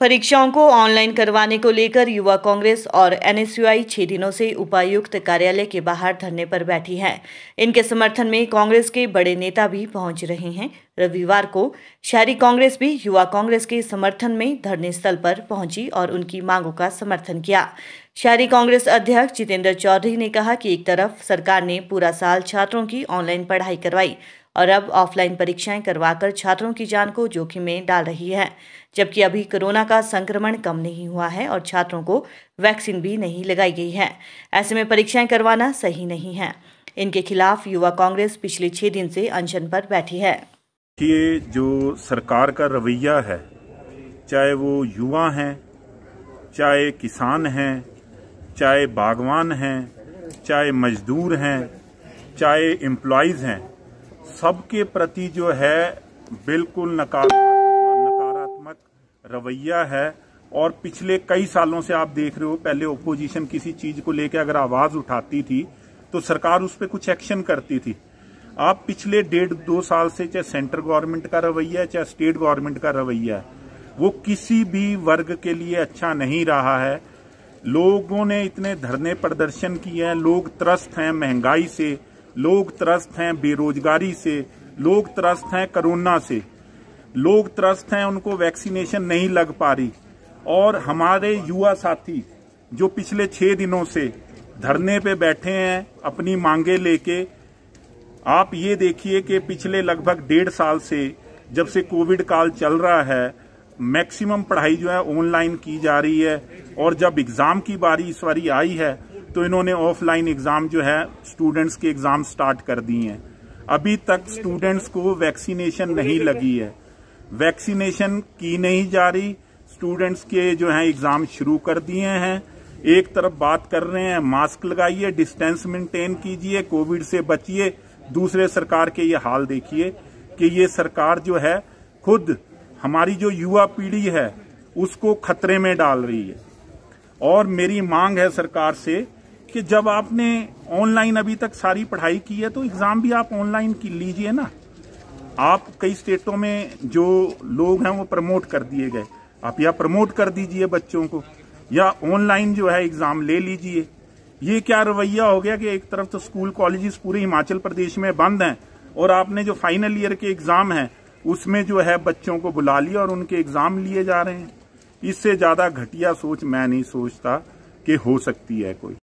परीक्षाओं को ऑनलाइन करवाने को लेकर युवा कांग्रेस और एनएसयूआई छह दिनों से उपायुक्त कार्यालय के बाहर धरने पर बैठी है इनके समर्थन में कांग्रेस के बड़े नेता भी पहुंच रहे हैं रविवार को शहरी कांग्रेस भी युवा कांग्रेस के समर्थन में धरने स्थल पर पहुंची और उनकी मांगों का समर्थन किया शहरी कांग्रेस अध्यक्ष जितेंद्र चौधरी ने कहा कि एक तरफ सरकार ने पूरा साल छात्रों की ऑनलाइन पढ़ाई करवाई और अब ऑफलाइन परीक्षाएं करवाकर छात्रों की जान को जोखिम में डाल रही है जबकि अभी कोरोना का संक्रमण कम नहीं हुआ है और छात्रों को वैक्सीन भी नहीं लगाई गई है ऐसे में परीक्षाएं करवाना सही नहीं है इनके खिलाफ युवा कांग्रेस पिछले छह दिन से अनशन पर बैठी है ये जो सरकार का रवैया है चाहे वो युवा हैं चाहे किसान हैं चाहे बागवान हैं चाहे मजदूर हैं चाहे एम्प्लॉयज़ हैं सबके प्रति जो है बिल्कुल नकारात्मक रवैया है और पिछले कई सालों से आप देख रहे हो पहले ओपोजिशन किसी चीज को लेकर अगर आवाज उठाती थी तो सरकार उस पर कुछ एक्शन करती थी आप पिछले डेढ़ दो साल से चाहे सेंट्रल गवर्नमेंट का रवैया है चाहे स्टेट गवर्नमेंट का रवैया है वो किसी भी वर्ग के लिए अच्छा नहीं रहा है लोगों ने इतने धरने प्रदर्शन किए हैं लोग त्रस्त हैं महंगाई से लोग त्रस्त हैं बेरोजगारी से लोग त्रस्त हैं कोरोना से लोग त्रस्त हैं उनको वैक्सीनेशन नहीं लग पा रही और हमारे युवा साथी जो पिछले छह दिनों से धरने पे बैठे हैं अपनी मांगे लेके आप ये देखिए कि पिछले लगभग डेढ़ साल से जब से कोविड काल चल रहा है मैक्सिमम पढ़ाई जो है ऑनलाइन की जा रही है और जब एग्ज़ाम की बारी इस बारी आई है तो इन्होंने ऑफलाइन एग्ज़ाम जो है स्टूडेंट्स के एग्ज़ाम स्टार्ट कर दी हैं अभी तक स्टूडेंट्स को वैक्सीनेशन नहीं लगी है वैक्सीनेशन की नहीं जा रही स्टूडेंट्स के जो है एग्ज़ाम शुरू कर दिए हैं एक तरफ बात कर रहे हैं मास्क लगाइए डिस्टेंस मेंटेन कीजिए कोविड से बचिए दूसरे सरकार के ये हाल देखिए कि ये सरकार जो है खुद हमारी जो युवा पीढ़ी है उसको खतरे में डाल रही है और मेरी मांग है सरकार से कि जब आपने ऑनलाइन अभी तक सारी पढ़ाई की है तो एग्ज़ाम भी आप ऑनलाइन की लीजिए ना आप कई स्टेटों में जो लोग हैं वो प्रमोट कर दिए गए आप या प्रमोट कर दीजिए बच्चों को या ऑनलाइन जो है एग्ज़ाम ले लीजिए ये क्या रवैया हो गया कि एक तरफ तो स्कूल कॉलेजेस पूरे हिमाचल प्रदेश में बंद हैं और आपने जो फाइनल ईयर के एग्ज़ाम हैं उसमें जो है बच्चों को बुला लिया और उनके एग्ज़ाम लिए जा रहे हैं इससे ज़्यादा घटिया सोच मैं नहीं सोचता कि हो सकती है कोई